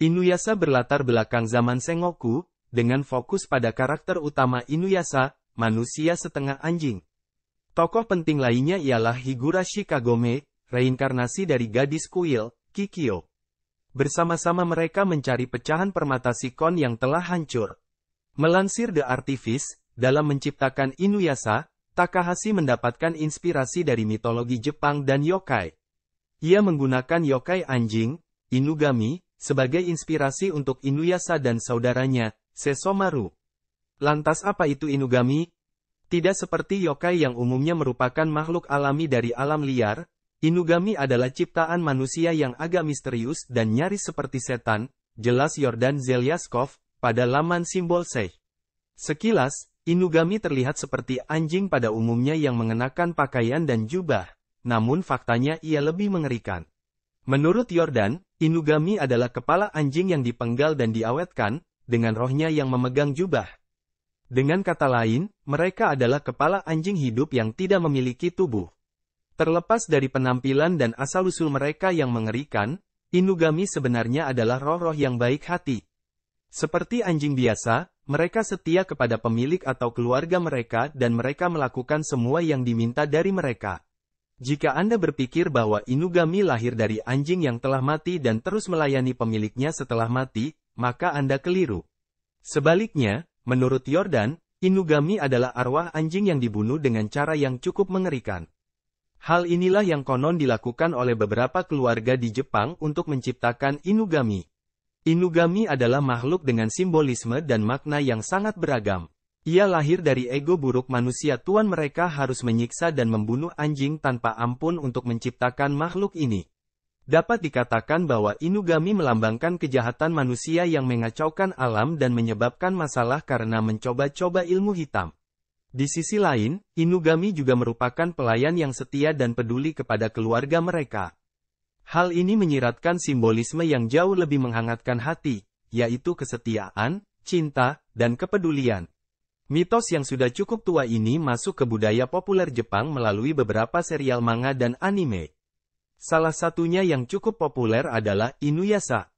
Inuyasha berlatar belakang zaman Sengoku, dengan fokus pada karakter utama Inuyasha, manusia setengah anjing. Tokoh penting lainnya ialah Higurashi Kagome, reinkarnasi dari gadis kuil, Kikyo. Bersama-sama mereka mencari pecahan permata sikon yang telah hancur. Melansir The Artifice, dalam menciptakan Inuyasha, Takahashi mendapatkan inspirasi dari mitologi Jepang dan yokai. Ia menggunakan yokai anjing, inugami, sebagai inspirasi untuk Inuyasa dan saudaranya, Sesomaru. Lantas apa itu Inugami? Tidak seperti yokai yang umumnya merupakan makhluk alami dari alam liar, Inugami adalah ciptaan manusia yang agak misterius dan nyaris seperti setan, jelas Yordan Zelyaskov, pada laman simbol Seh. Sekilas, Inugami terlihat seperti anjing pada umumnya yang mengenakan pakaian dan jubah, namun faktanya ia lebih mengerikan. Menurut Yordan, Inugami adalah kepala anjing yang dipenggal dan diawetkan, dengan rohnya yang memegang jubah. Dengan kata lain, mereka adalah kepala anjing hidup yang tidak memiliki tubuh. Terlepas dari penampilan dan asal-usul mereka yang mengerikan, Inugami sebenarnya adalah roh-roh yang baik hati. Seperti anjing biasa, mereka setia kepada pemilik atau keluarga mereka dan mereka melakukan semua yang diminta dari mereka. Jika Anda berpikir bahwa Inugami lahir dari anjing yang telah mati dan terus melayani pemiliknya setelah mati, maka Anda keliru. Sebaliknya, menurut Jordan, Inugami adalah arwah anjing yang dibunuh dengan cara yang cukup mengerikan. Hal inilah yang konon dilakukan oleh beberapa keluarga di Jepang untuk menciptakan Inugami. Inugami adalah makhluk dengan simbolisme dan makna yang sangat beragam. Ia lahir dari ego buruk manusia tuan mereka harus menyiksa dan membunuh anjing tanpa ampun untuk menciptakan makhluk ini. Dapat dikatakan bahwa Inugami melambangkan kejahatan manusia yang mengacaukan alam dan menyebabkan masalah karena mencoba-coba ilmu hitam. Di sisi lain, Inugami juga merupakan pelayan yang setia dan peduli kepada keluarga mereka. Hal ini menyiratkan simbolisme yang jauh lebih menghangatkan hati, yaitu kesetiaan, cinta, dan kepedulian. Mitos yang sudah cukup tua ini masuk ke budaya populer Jepang melalui beberapa serial manga dan anime. Salah satunya yang cukup populer adalah Inuyasha.